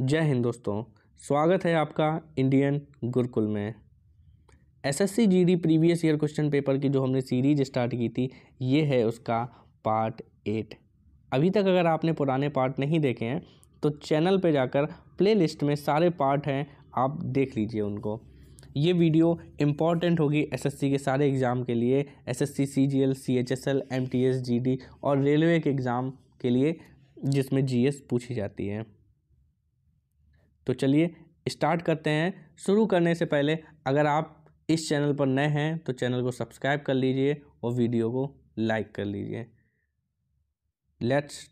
जय हिंद दोस्तों स्वागत है आपका इंडियन गुरुकुल में SSC GD previous year question paper की जो हमने सीरीज स्टार्ट की थी ये है उसका पार्ट एट अभी तक अगर आपने पुराने पार्ट नहीं देखे हैं तो चैनल पे जाकर प्लेलिस्ट में सारे पार्ट हैं आप देख लीजिए उनको ये वीडियो इम्पॉर्टेंट होगी एसएससी के सारे एग्ज़ाम के लिए SSC CGL CHSL MTS GD और रेलवे के एग्ज़ाम के लिए जिसमें जीएस पूछी जाती है तो चलिए स्टार्ट करते हैं शुरू करने से पहले अगर आप इस चैनल पर नए हैं तो चैनल को सब्सक्राइब कर लीजिए और वीडियो को लाइक कर लीजिए लेट्स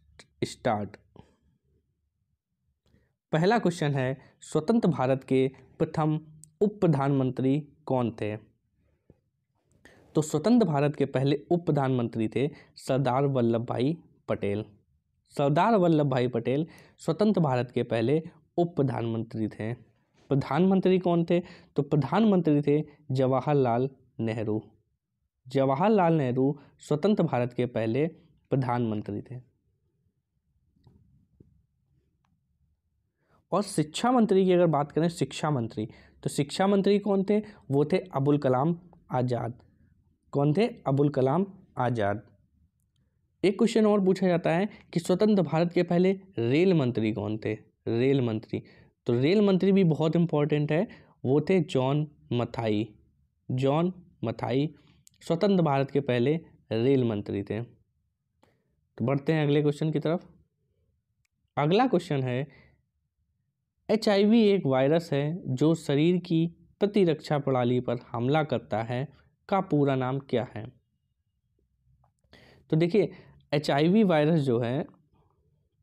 स्टार्ट पहला क्वेश्चन है स्वतंत्र भारत के प्रथम उप प्रधानमंत्री कौन थे तो स्वतंत्र भारत के पहले उप प्रधानमंत्री थे सरदार वल्लभ भाई पटेल सरदार वल्लभ भाई पटेल स्वतंत्र भारत के पहले उप प्रधानमंत्री थे प्रधानमंत्री कौन थे तो प्रधानमंत्री थे जवाहरलाल नेहरू जवाहरलाल नेहरू स्वतंत्र भारत के पहले प्रधानमंत्री थे और शिक्षा मंत्री की अगर बात करें शिक्षा मंत्री तो शिक्षा मंत्री कौन थे वो थे अबुल कलाम आज़ाद कौन थे अबुल कलाम आज़ाद एक क्वेश्चन और पूछा जाता है कि स्वतंत्र भारत के पहले रेल मंत्री कौन थे रेल मंत्री तो रेल मंत्री भी बहुत इम्पोर्टेंट है वो थे जॉन मथाई जॉन मथाई स्वतंत्र भारत के पहले रेल मंत्री थे तो बढ़ते हैं अगले क्वेश्चन की तरफ अगला क्वेश्चन है एच एक वायरस है जो शरीर की प्रतिरक्षा प्रणाली पर हमला करता है का पूरा नाम क्या है तो देखिए एच वायरस जो है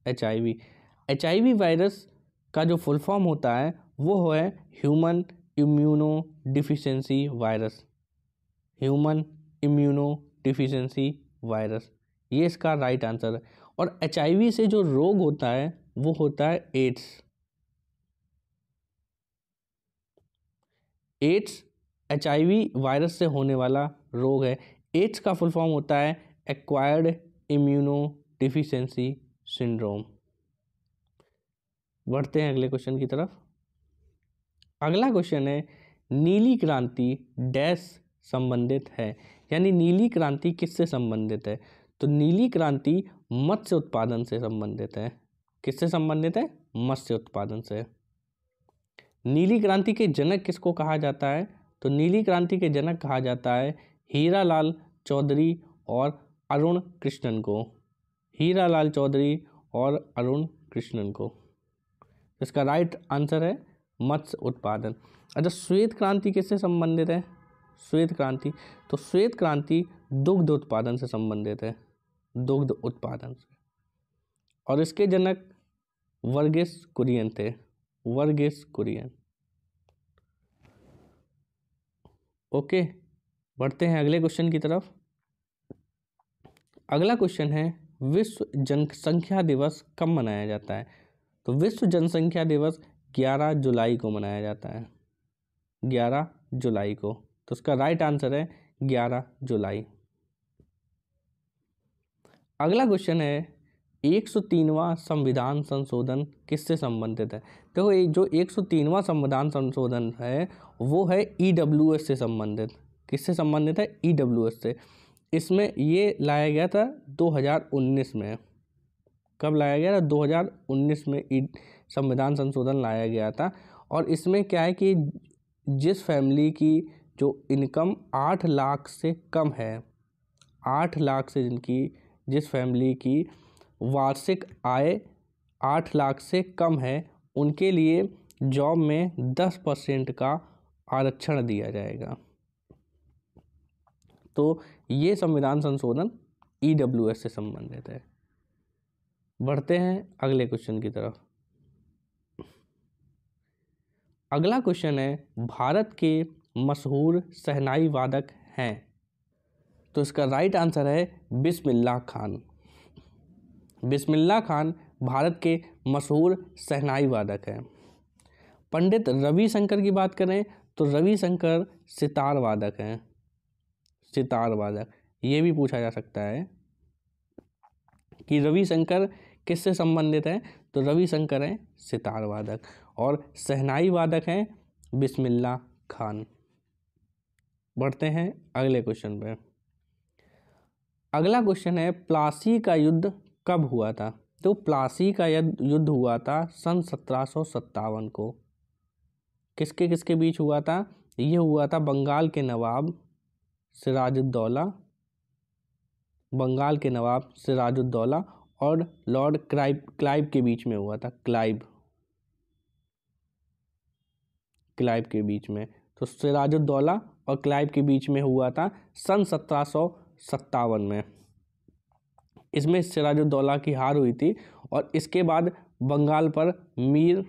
एच एच वायरस का जो फुल फॉर्म होता है वो है human immunodeficiency virus human immunodeficiency virus ये इसका राइट आंसर है और एच से जो रोग होता है वो होता है एड्स एड्स एच वायरस से होने वाला रोग है एड्स का फुल फॉर्म होता है एक्वायर्ड इम्यूनो डिफिशेंसी सिंड्रोम बढ़ते हैं अगले क्वेश्चन की तरफ अगला क्वेश्चन है नीली क्रांति डैश संबंधित है यानी नीली क्रांति किससे संबंधित है तो नीली क्रांति मत्स्य उत्पादन से संबंधित है किससे संबंधित है मत्स्य उत्पादन से नीली क्रांति के जनक किसको कहा जाता है तो नीली क्रांति के जनक कहा जाता है हीरालाल चौधरी और अरुण कृष्णन को हीरालाल चौधरी और अरुण कृष्णन को इसका राइट आंसर है मत्स्य उत्पादन अच्छा श्वेत क्रांति किससे संबंधित है श्वेत क्रांति तो श्वेत क्रांति दुग्ध उत्पादन से संबंधित है दुग्ध उत्पादन से और इसके जनक वर्गेस कुरियन थे वर्गेस कुरियन ओके बढ़ते हैं अगले क्वेश्चन की तरफ अगला क्वेश्चन है विश्व जनसंख्या दिवस कब मनाया जाता है तो विश्व जनसंख्या दिवस 11 जुलाई को मनाया जाता है 11 जुलाई को तो इसका राइट आंसर है 11 जुलाई अगला क्वेश्चन है 103वां संविधान संशोधन किससे संबंधित है देखो तो जो 103वां संविधान संशोधन है वो है ई e से संबंधित किससे संबंधित है ई e से इसमें ये लाया गया था 2019 में कब लाया गया था 2019 में संविधान संशोधन लाया गया था और इसमें क्या है कि जिस फैमिली की जो इनकम आठ लाख से कम है आठ लाख से जिनकी जिस फैमिली की वार्षिक आय आठ लाख से कम है उनके लिए जॉब में दस परसेंट का आरक्षण दिया जाएगा तो ये संविधान संशोधन ई से संबंधित है बढ़ते हैं अगले क्वेश्चन की तरफ अगला क्वेश्चन है भारत के मशहूर सहनाई वादक हैं तो इसका राइट आंसर है बिस्मिल्ला खान बिस्मिल्ला खान भारत के मशहूर सहनाई वादक हैं पंडित रविशंकर की बात करें तो रविशंकर सितार वादक हैं सितार वादक ये भी पूछा जा सकता है कि रविशंकर किससे संबंधित हैं तो रविशंकर हैं सितार वादक और सहनाई वादक हैं बिस्मिल्ला खान बढ़ते हैं अगले क्वेश्चन पर अगला क्वेश्चन है प्लासी का युद्ध कब हुआ था तो प्लासी का युद्ध हुआ था सन सत्रह को किसके किसके बीच हुआ था ये हुआ था बंगाल के नवाब सिराजुद्दौला बंगाल के नवाब सिराजुद्दौला और लॉर्ड क्राइब क्लाइव के बीच में हुआ था क्लाइव क्लाइव के बीच में तो सिराजुद्दौला और क्लाइव के बीच में हुआ था सन सत्रह में इसमें सिराजुद्दौला की हार हुई थी और इसके बाद बंगाल पर मीर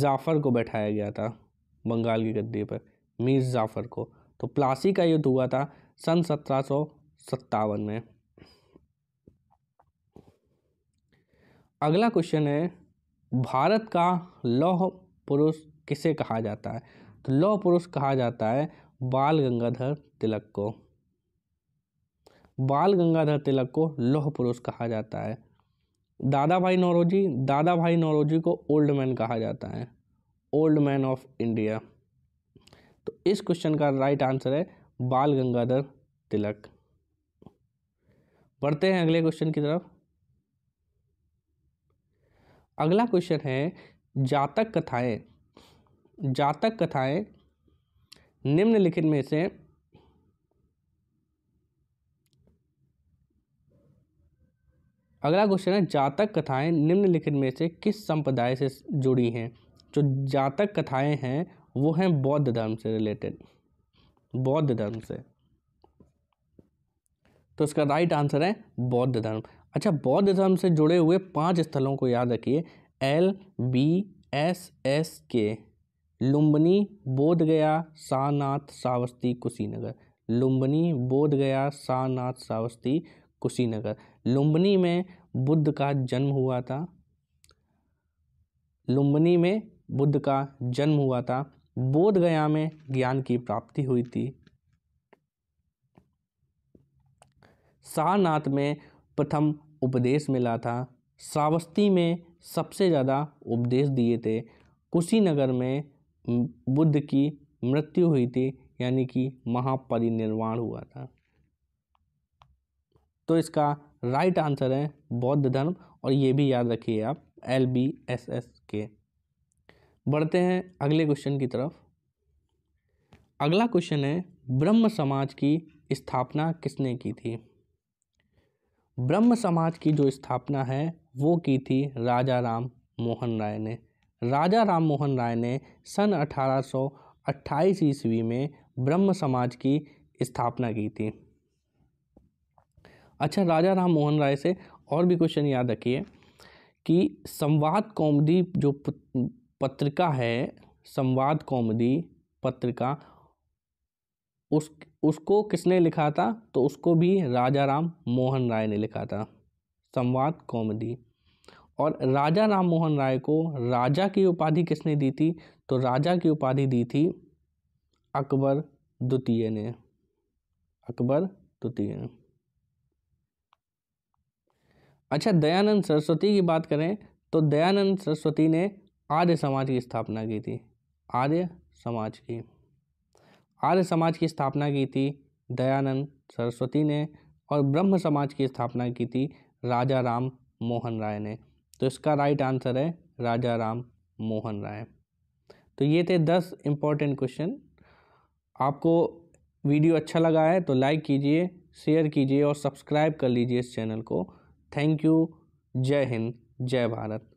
जाफ़र को बैठाया गया था बंगाल की गद्दी पर मीर जाफ़र को तो प्लासी का युद्ध हुआ था सन सत्रह में अगला क्वेश्चन है भारत का लौह पुरुष किसे कहा जाता है तो लौह पुरुष कहा जाता है बाल गंगाधर तिलक को बाल गंगाधर तिलक को लौह पुरुष कहा जाता है दादा भाई नौरोजी दादा भाई नौरोजी को ओल्ड मैन कहा जाता है ओल्ड मैन ऑफ इंडिया तो इस क्वेश्चन का राइट आंसर है बाल गंगाधर तिलक बढ़ते हैं अगले क्वेश्चन की तरफ अगला क्वेश्चन है जातक कथाएं जातक कथाएं निम्नलिखित में से अगला क्वेश्चन है जातक कथाएं निम्नलिखित में से किस संप्रदाय से जुड़ी हैं जो जातक कथाएं हैं वो हैं बौद्ध धर्म से रिलेटेड बौद्ध धर्म से तो इसका राइट आंसर है बौद्ध धर्म अच्छा बौद्ध धर्म से जुड़े हुए पांच स्थलों को याद रखिए एल बी एस एस के लुम्बनी बोध गया सारनाथ सावस्ती कुशीनगर लुम्बनी बोध गया सारनाथ सावस्ती कुशीनगर लुम्बनी में बुद्ध का जन्म हुआ था लुम्बनी में बुद्ध का जन्म हुआ था बोध गया में ज्ञान की प्राप्ति हुई थी सारनाथ में प्रथम उपदेश मिला था श्रावस्ती में सबसे ज़्यादा उपदेश दिए थे कुशीनगर में बुद्ध की मृत्यु हुई थी यानी कि महापरिनिर्वाण हुआ था तो इसका राइट आंसर है बौद्ध धर्म और ये भी याद रखिए आप एल बी एस एस के बढ़ते हैं अगले क्वेश्चन की तरफ अगला क्वेश्चन है ब्रह्म समाज की स्थापना किसने की थी ब्रह्म समाज की जो स्थापना है वो की थी राजा राम मोहन राय ने राजा राम मोहन राय ने सन 1828 ईस्वी में ब्रह्म समाज की स्थापना की थी अच्छा राजा राम मोहन राय से और भी क्वेश्चन याद रखिए कि संवाद कौमदी जो पत्रिका है संवाद कौमदी पत्रिका उस उसको किसने लिखा था तो उसको भी राजा राम मोहन राय ने लिखा था संवाद कॉमेडी और राजा राम मोहन राय को राजा की उपाधि किसने दी थी तो राजा की उपाधि दी थी अकबर द्वितीय ने अकबर द्वितीय ने अच्छा दयानंद सरस्वती की बात करें तो दयानंद सरस्वती ने आर्य समाज की स्थापना की थी आर्य समाज की आर्य समाज की स्थापना की थी दयानंद सरस्वती ने और ब्रह्म समाज की स्थापना की थी राजा राम मोहन राय ने तो इसका राइट आंसर है राजा राम मोहन राय तो ये थे दस इम्पॉर्टेंट क्वेश्चन आपको वीडियो अच्छा लगा है तो लाइक कीजिए शेयर कीजिए और सब्सक्राइब कर लीजिए इस चैनल को थैंक यू जय हिंद जय भारत